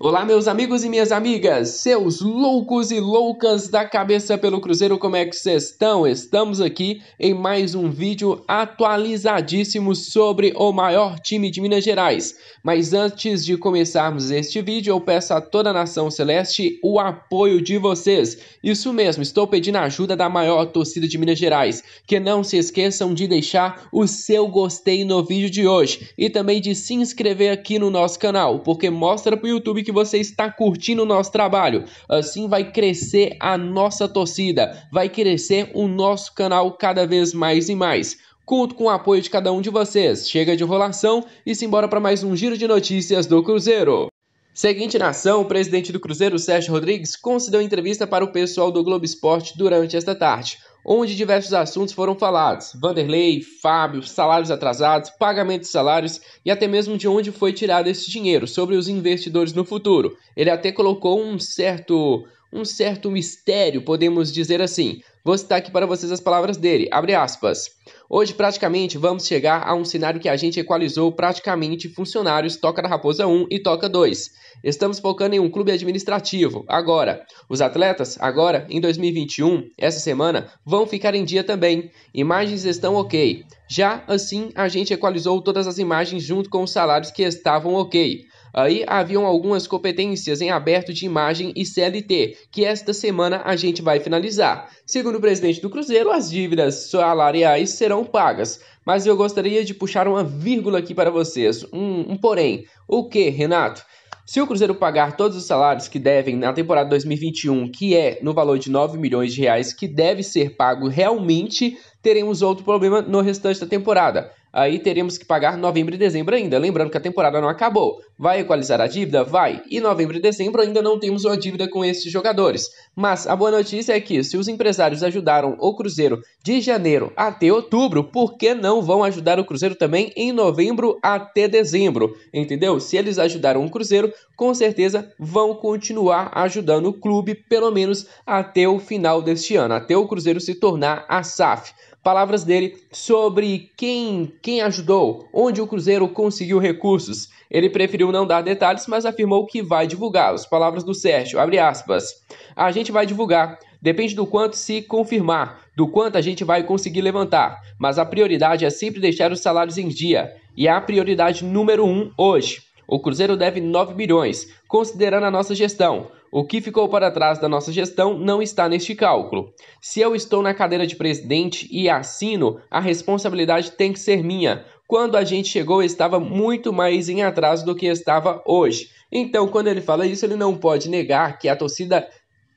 Olá, meus amigos e minhas amigas, seus loucos e loucas da cabeça pelo Cruzeiro, como é que vocês estão? Estamos aqui em mais um vídeo atualizadíssimo sobre o maior time de Minas Gerais. Mas antes de começarmos este vídeo, eu peço a toda a nação celeste o apoio de vocês. Isso mesmo, estou pedindo a ajuda da maior torcida de Minas Gerais. Que não se esqueçam de deixar o seu gostei no vídeo de hoje e também de se inscrever aqui no nosso canal, porque mostra para o YouTube YouTube que você está curtindo o nosso trabalho. Assim vai crescer a nossa torcida, vai crescer o nosso canal cada vez mais e mais. Conto com o apoio de cada um de vocês. Chega de enrolação e simbora para mais um giro de notícias do Cruzeiro. Seguinte na ação, o presidente do Cruzeiro, Sérgio Rodrigues, concedeu entrevista para o pessoal do Globo Esporte durante esta tarde onde diversos assuntos foram falados: Vanderlei, Fábio, salários atrasados, pagamento de salários e até mesmo de onde foi tirado esse dinheiro, sobre os investidores no futuro. Ele até colocou um certo um certo mistério, podemos dizer assim. Vou citar aqui para vocês as palavras dele. Abre aspas. Hoje praticamente vamos chegar a um cenário que a gente equalizou praticamente funcionários Toca da Raposa 1 e Toca 2. Estamos focando em um clube administrativo. Agora, os atletas agora em 2021, essa semana, vão ficar em dia também. Imagens estão OK. Já assim, a gente equalizou todas as imagens junto com os salários que estavam OK. Aí haviam algumas competências em aberto de imagem e CLT, que esta semana a gente vai finalizar. Segundo o presidente do Cruzeiro, as dívidas salariais serão pagas, mas eu gostaria de puxar uma vírgula aqui para vocês. Um, um porém. O que, Renato? Se o Cruzeiro pagar todos os salários que devem na temporada 2021, que é no valor de 9 milhões de reais, que deve ser pago realmente, teremos outro problema no restante da temporada aí teremos que pagar novembro e dezembro ainda. Lembrando que a temporada não acabou. Vai equalizar a dívida? Vai. E novembro e dezembro ainda não temos uma dívida com esses jogadores. Mas a boa notícia é que se os empresários ajudaram o Cruzeiro de janeiro até outubro, por que não vão ajudar o Cruzeiro também em novembro até dezembro? Entendeu? Se eles ajudaram o Cruzeiro, com certeza vão continuar ajudando o clube pelo menos até o final deste ano, até o Cruzeiro se tornar a SAF. Palavras dele sobre quem, quem ajudou, onde o Cruzeiro conseguiu recursos. Ele preferiu não dar detalhes, mas afirmou que vai divulgá-los. Palavras do Sérgio, abre aspas. A gente vai divulgar. Depende do quanto se confirmar, do quanto a gente vai conseguir levantar, mas a prioridade é sempre deixar os salários em dia, e é a prioridade número um hoje. O Cruzeiro deve 9 milhões, considerando a nossa gestão. O que ficou para trás da nossa gestão não está neste cálculo. Se eu estou na cadeira de presidente e assino, a responsabilidade tem que ser minha. Quando a gente chegou, estava muito mais em atraso do que estava hoje. Então, quando ele fala isso, ele não pode negar que a torcida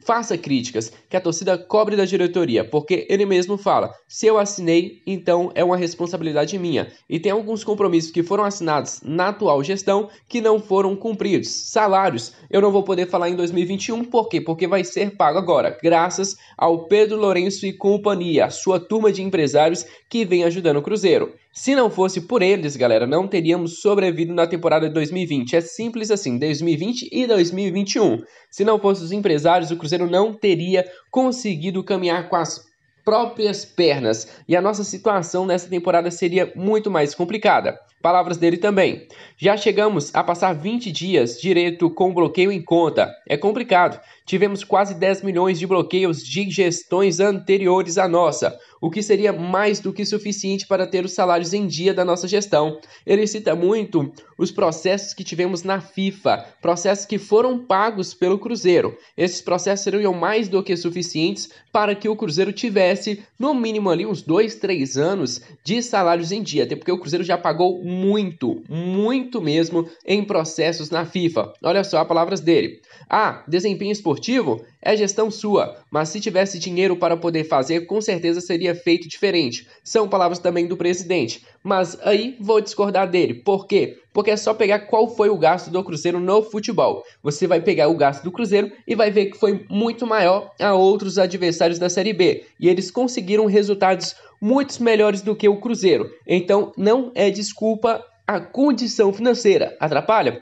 Faça críticas que a torcida cobre da diretoria, porque ele mesmo fala: se eu assinei, então é uma responsabilidade minha. E tem alguns compromissos que foram assinados na atual gestão que não foram cumpridos. Salários, eu não vou poder falar em 2021, por quê? Porque vai ser pago agora, graças ao Pedro Lourenço e companhia, sua turma de empresários que vem ajudando o Cruzeiro. Se não fosse por eles, galera, não teríamos sobrevivido na temporada de 2020. É simples assim, 2020 e 2021. Se não fossem os empresários, o Cruzeiro não teria conseguido caminhar com as próprias pernas e a nossa situação nessa temporada seria muito mais complicada. Palavras dele também. Já chegamos a passar 20 dias direto com bloqueio em conta. É complicado tivemos quase 10 milhões de bloqueios de gestões anteriores à nossa, o que seria mais do que suficiente para ter os salários em dia da nossa gestão. Ele cita muito os processos que tivemos na FIFA, processos que foram pagos pelo Cruzeiro. Esses processos seriam mais do que suficientes para que o Cruzeiro tivesse, no mínimo ali, uns 2, 3 anos de salários em dia, até porque o Cruzeiro já pagou muito, muito mesmo em processos na FIFA. Olha só as palavras dele. Ah, desempenho esportivo esportivo é gestão sua, mas se tivesse dinheiro para poder fazer, com certeza seria feito diferente. São palavras também do presidente. Mas aí vou discordar dele. Por quê? Porque é só pegar qual foi o gasto do Cruzeiro no futebol. Você vai pegar o gasto do Cruzeiro e vai ver que foi muito maior a outros adversários da Série B. E eles conseguiram resultados muito melhores do que o Cruzeiro. Então não é desculpa a condição financeira. Atrapalha?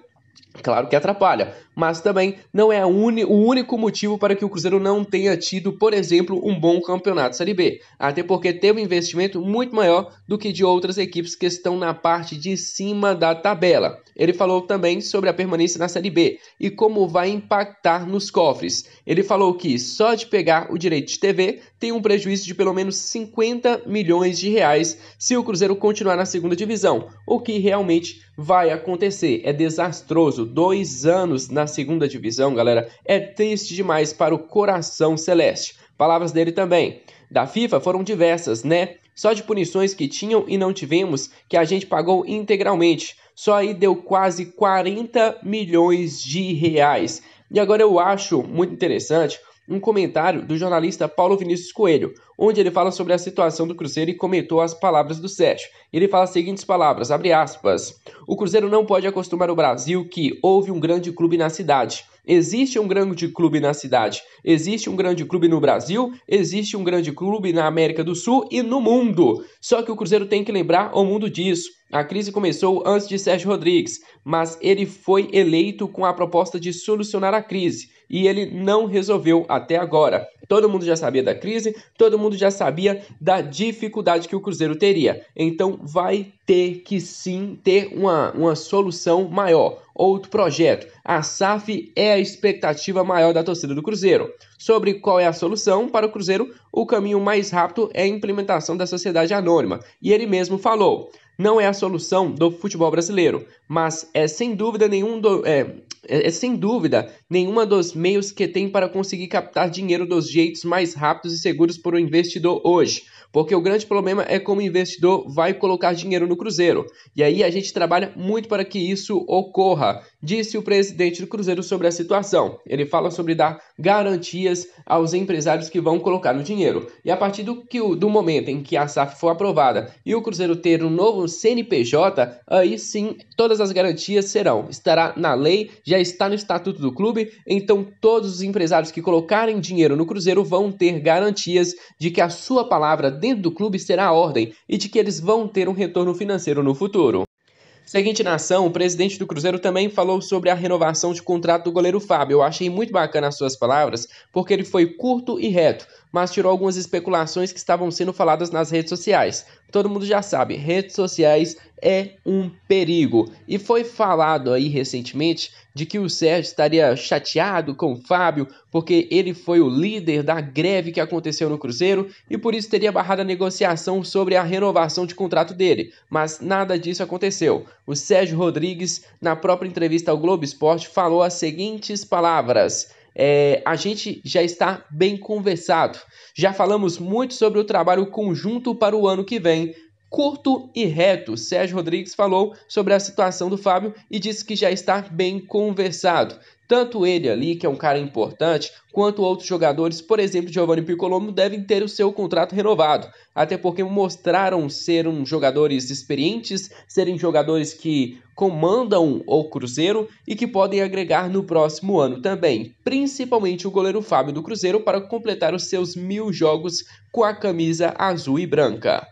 Claro que atrapalha, mas também não é o único motivo para que o Cruzeiro não tenha tido, por exemplo, um bom campeonato Série B, até porque teve um investimento muito maior do que de outras equipes que estão na parte de cima da tabela. Ele falou também sobre a permanência na Série B e como vai impactar nos cofres. Ele falou que só de pegar o direito de TV tem um prejuízo de pelo menos 50 milhões de reais se o Cruzeiro continuar na segunda divisão, o que realmente vai acontecer, é desastroso dois anos na segunda divisão, galera, é triste demais para o coração celeste. Palavras dele também. Da FIFA foram diversas, né? Só de punições que tinham e não tivemos, que a gente pagou integralmente. Só aí deu quase 40 milhões de reais. E agora eu acho muito interessante um comentário do jornalista Paulo Vinícius Coelho, onde ele fala sobre a situação do Cruzeiro e comentou as palavras do Sérgio. Ele fala as seguintes palavras, abre aspas, o Cruzeiro não pode acostumar o Brasil que houve um grande clube na cidade. Existe um grande clube na cidade, existe um grande clube no Brasil, existe um grande clube na América do Sul e no mundo. Só que o Cruzeiro tem que lembrar o mundo disso. A crise começou antes de Sérgio Rodrigues, mas ele foi eleito com a proposta de solucionar a crise e ele não resolveu até agora. Todo mundo já sabia da crise, todo mundo já sabia da dificuldade que o Cruzeiro teria. Então vai ter que sim ter uma, uma solução maior, outro projeto. A SAF é a expectativa maior da torcida do Cruzeiro. Sobre qual é a solução para o Cruzeiro, o caminho mais rápido é a implementação da sociedade anônima. E ele mesmo falou: não é a solução do futebol brasileiro, mas é sem dúvida nenhum do, é, é, é, sem dúvida nenhuma dos meios que tem para conseguir captar dinheiro dos jeitos mais rápidos e seguros para o investidor hoje. Porque o grande problema é como o investidor vai colocar dinheiro no Cruzeiro. E aí a gente trabalha muito para que isso ocorra, disse o presidente do Cruzeiro sobre a situação. Ele fala sobre dar garantias aos empresários que vão colocar no dinheiro. E a partir do, que, do momento em que a SAF for aprovada e o Cruzeiro ter um novo com o CNPJ, aí sim todas as garantias serão. Estará na lei, já está no estatuto do clube, então todos os empresários que colocarem dinheiro no Cruzeiro vão ter garantias de que a sua palavra dentro do clube será a ordem e de que eles vão ter um retorno financeiro no futuro. Seguinte nação, o presidente do Cruzeiro também falou sobre a renovação de contrato do goleiro Fábio. Eu achei muito bacana as suas palavras, porque ele foi curto e reto mas tirou algumas especulações que estavam sendo faladas nas redes sociais. Todo mundo já sabe, redes sociais é um perigo. E foi falado aí recentemente de que o Sérgio estaria chateado com o Fábio porque ele foi o líder da greve que aconteceu no Cruzeiro e por isso teria barrado a negociação sobre a renovação de contrato dele. Mas nada disso aconteceu. O Sérgio Rodrigues, na própria entrevista ao Globo Esporte, falou as seguintes palavras é, a gente já está bem conversado. Já falamos muito sobre o trabalho conjunto para o ano que vem, Curto e reto, Sérgio Rodrigues falou sobre a situação do Fábio e disse que já está bem conversado. Tanto ele ali, que é um cara importante, quanto outros jogadores, por exemplo, Giovanni Piccolomo, devem ter o seu contrato renovado. Até porque mostraram ser um jogadores experientes, serem jogadores que comandam o Cruzeiro e que podem agregar no próximo ano também. Principalmente o goleiro Fábio do Cruzeiro para completar os seus mil jogos com a camisa azul e branca.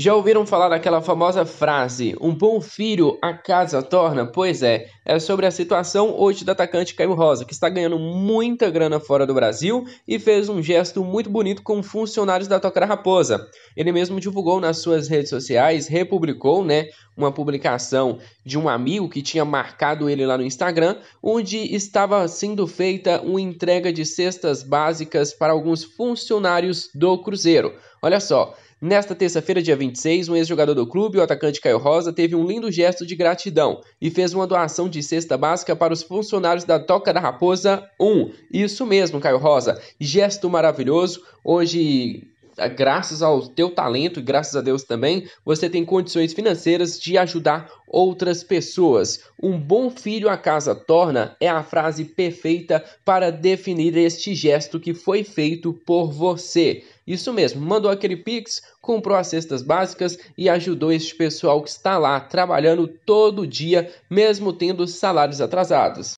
Já ouviram falar daquela famosa frase: um bom filho a casa torna? Pois é, é sobre a situação hoje do atacante Caio Rosa, que está ganhando muita grana fora do Brasil e fez um gesto muito bonito com funcionários da da Raposa. Ele mesmo divulgou nas suas redes sociais, republicou, né, uma publicação de um amigo que tinha marcado ele lá no Instagram, onde estava sendo feita uma entrega de cestas básicas para alguns funcionários do Cruzeiro. Olha só, Nesta terça-feira, dia 26, um ex-jogador do clube, o atacante Caio Rosa, teve um lindo gesto de gratidão e fez uma doação de cesta básica para os funcionários da Toca da Raposa 1. Isso mesmo, Caio Rosa. Gesto maravilhoso. Hoje graças ao teu talento e graças a Deus também, você tem condições financeiras de ajudar outras pessoas. Um bom filho a casa torna é a frase perfeita para definir este gesto que foi feito por você. Isso mesmo, mandou aquele pix, comprou as cestas básicas e ajudou este pessoal que está lá trabalhando todo dia, mesmo tendo salários atrasados.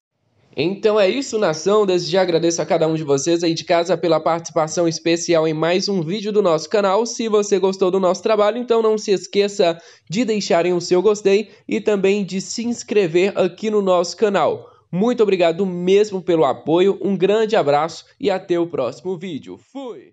Então é isso, nação. Desde já agradeço a cada um de vocês aí de casa pela participação especial em mais um vídeo do nosso canal. Se você gostou do nosso trabalho, então não se esqueça de deixarem o seu gostei e também de se inscrever aqui no nosso canal. Muito obrigado mesmo pelo apoio, um grande abraço e até o próximo vídeo. Fui!